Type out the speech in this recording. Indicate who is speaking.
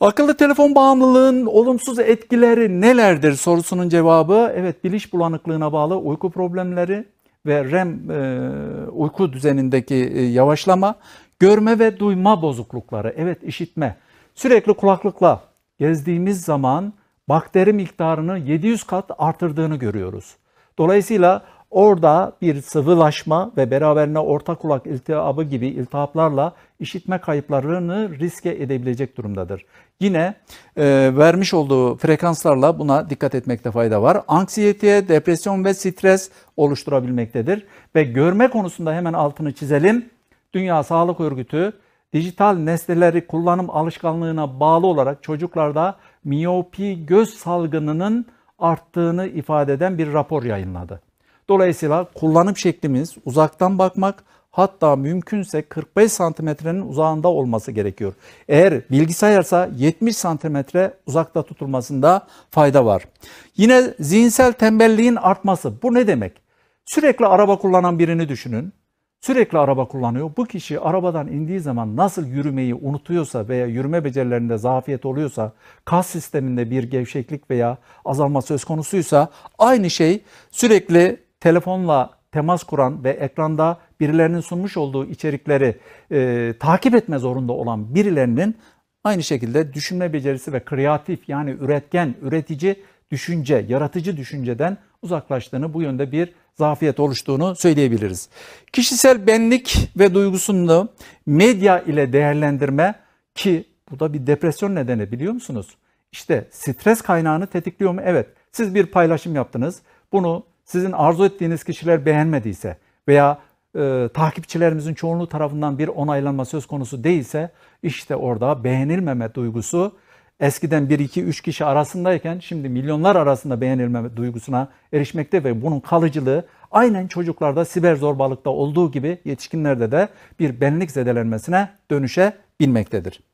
Speaker 1: Akıllı telefon bağımlılığın olumsuz etkileri nelerdir sorusunun cevabı evet biliş bulanıklığına bağlı uyku problemleri ve REM e, uyku düzenindeki e, yavaşlama, görme ve duyma bozuklukları, evet işitme. Sürekli kulaklıkla gezdiğimiz zaman bakteri miktarını 700 kat artırdığını görüyoruz. Dolayısıyla Orada bir sıvılaşma ve beraberine orta kulak iltihabı gibi iltihaplarla işitme kayıplarını riske edebilecek durumdadır. Yine e, vermiş olduğu frekanslarla buna dikkat etmekte fayda var. Anksiyete, depresyon ve stres oluşturabilmektedir. Ve görme konusunda hemen altını çizelim. Dünya Sağlık Örgütü dijital nesneleri kullanım alışkanlığına bağlı olarak çocuklarda miyopi göz salgınının arttığını ifade eden bir rapor yayınladı. Dolayısıyla kullanım şeklimiz uzaktan bakmak hatta mümkünse 45 santimetrenin uzağında olması gerekiyor. Eğer bilgisayarsa 70 santimetre uzakta tutulmasında fayda var. Yine zihinsel tembelliğin artması. Bu ne demek? Sürekli araba kullanan birini düşünün. Sürekli araba kullanıyor. Bu kişi arabadan indiği zaman nasıl yürümeyi unutuyorsa veya yürüme becerilerinde zafiyet oluyorsa, kas sisteminde bir gevşeklik veya azalma söz konusuysa aynı şey sürekli telefonla temas kuran ve ekranda birilerinin sunmuş olduğu içerikleri e, takip etme zorunda olan birilerinin aynı şekilde düşünme becerisi ve kreatif yani üretken, üretici düşünce, yaratıcı düşünceden uzaklaştığını, bu yönde bir zafiyet oluştuğunu söyleyebiliriz. Kişisel benlik ve duygusunu medya ile değerlendirme ki bu da bir depresyon nedeni biliyor musunuz? İşte stres kaynağını tetikliyor mu? Evet. Siz bir paylaşım yaptınız. Bunu sizin arzu ettiğiniz kişiler beğenmediyse veya e, takipçilerimizin çoğunluğu tarafından bir onaylanma söz konusu değilse işte orada beğenilmeme duygusu eskiden 1 2 3 kişi arasındayken şimdi milyonlar arasında beğenilmeme duygusuna erişmekte ve bunun kalıcılığı aynen çocuklarda siber zorbalıkta olduğu gibi yetişkinlerde de bir benlik zedelenmesine dönüşebilmektedir.